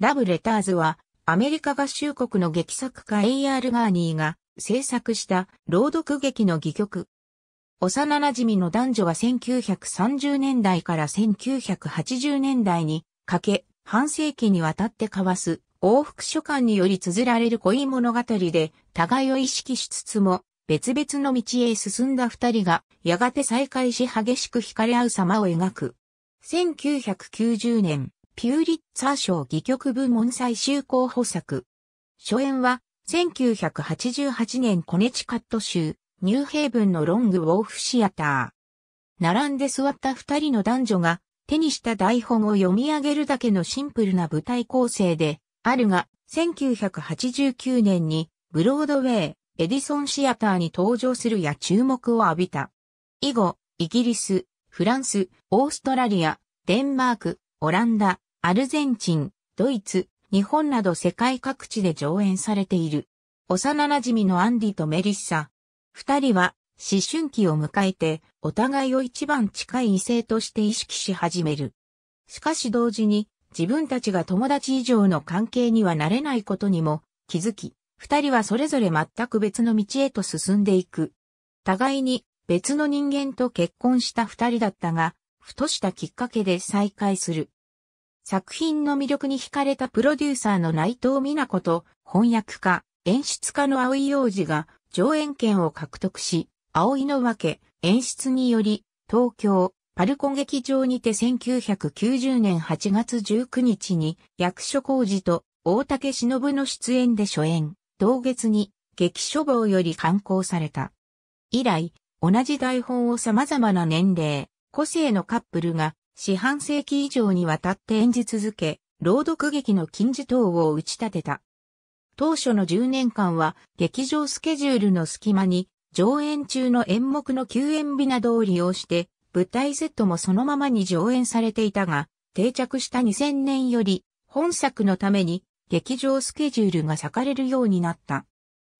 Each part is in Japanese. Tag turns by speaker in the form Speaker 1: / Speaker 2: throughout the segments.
Speaker 1: ラブレターズは、アメリカ合衆国の劇作家 A.R. ガーニーが制作した朗読劇の戯曲。幼馴染の男女は1930年代から1980年代にかけ、半世紀にわたって交わす往復書簡により綴られる恋物語で、互いを意識しつつも、別々の道へ進んだ二人が、やがて再会し激しく惹かれ合う様を描く。1990年、ピューリッツァー賞戯曲部門最終候補作。初演は、1988年コネチカット州、ニューヘイブンのロングウォーフシアター。並んで座った二人の男女が、手にした台本を読み上げるだけのシンプルな舞台構成で、あるが、1989年に、ブロードウェイ、エディソンシアターに登場するや注目を浴びた。以後、イギリス、フランス、オーストラリア、デンマーク、オランダ、アルゼンチン、ドイツ、日本など世界各地で上演されている。幼馴染のアンディとメリッサ。二人は思春期を迎えてお互いを一番近い異性として意識し始める。しかし同時に自分たちが友達以上の関係にはなれないことにも気づき、二人はそれぞれ全く別の道へと進んでいく。互いに別の人間と結婚した二人だったが、ふとしたきっかけで再会する。作品の魅力に惹かれたプロデューサーの内藤美奈子と翻訳家、演出家の葵洋二が上演権を獲得し、葵の分け、演出により、東京、パルコ劇場にて1990年8月19日に役所工事と大竹忍の出演で初演、同月に劇書房より刊行された。以来、同じ台本を様々な年齢、個性のカップルが四半世紀以上にわたって演じ続け、朗読劇の金字塔を打ち立てた。当初の10年間は劇場スケジュールの隙間に上演中の演目の休演日などを利用して舞台セットもそのままに上演されていたが定着した2000年より本作のために劇場スケジュールが割かれるようになった。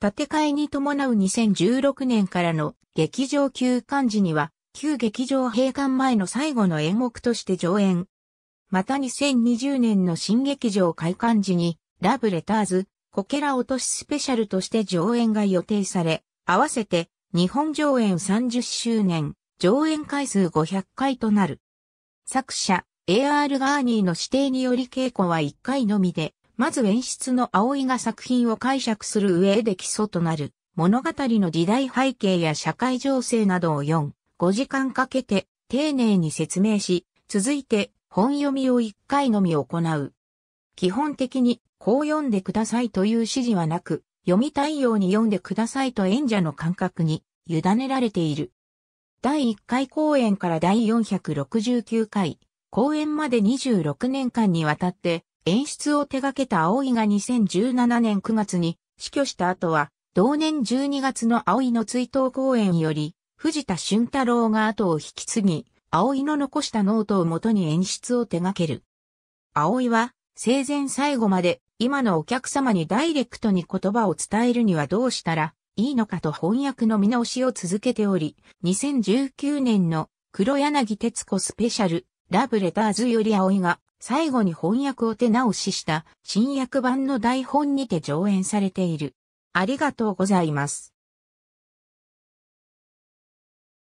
Speaker 1: 建て替えに伴う2016年からの劇場休館時には旧劇場閉館前の最後の演目として上演。また2020年の新劇場開館時に、ラブレターズ、コケラ落としスペシャルとして上演が予定され、合わせて日本上演30周年、上演回数500回となる。作者、A.R. ガーニーの指定により稽古は1回のみで、まず演出の葵が作品を解釈する上で基礎となる、物語の時代背景や社会情勢などをむ。5時間かけて丁寧に説明し、続いて本読みを1回のみ行う。基本的にこう読んでくださいという指示はなく、読みたいように読んでくださいと演者の感覚に委ねられている。第1回公演から第469回公演まで26年間にわたって演出を手掛けた葵が2017年9月に死去した後は同年12月の葵の追悼公演より藤田俊太郎が後を引き継ぎ、葵の残したノートをもとに演出を手掛ける。葵は、生前最後まで、今のお客様にダイレクトに言葉を伝えるにはどうしたらいいのかと翻訳の見直しを続けており、2019年の黒柳徹子スペシャル、ラブレターズより葵が最後に翻訳を手直しした新訳版の台本にて上演されている。ありがとうございます。